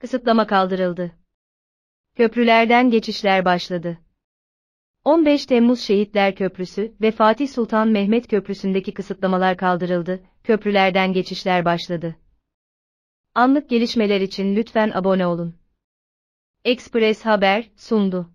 kısıtlama kaldırıldı. Köprülerden geçişler başladı. 15 Temmuz Şehitler Köprüsü ve Fatih Sultan Mehmet Köprüsü'ndeki kısıtlamalar kaldırıldı, köprülerden geçişler başladı. Anlık gelişmeler için lütfen abone olun. Express Haber sundu.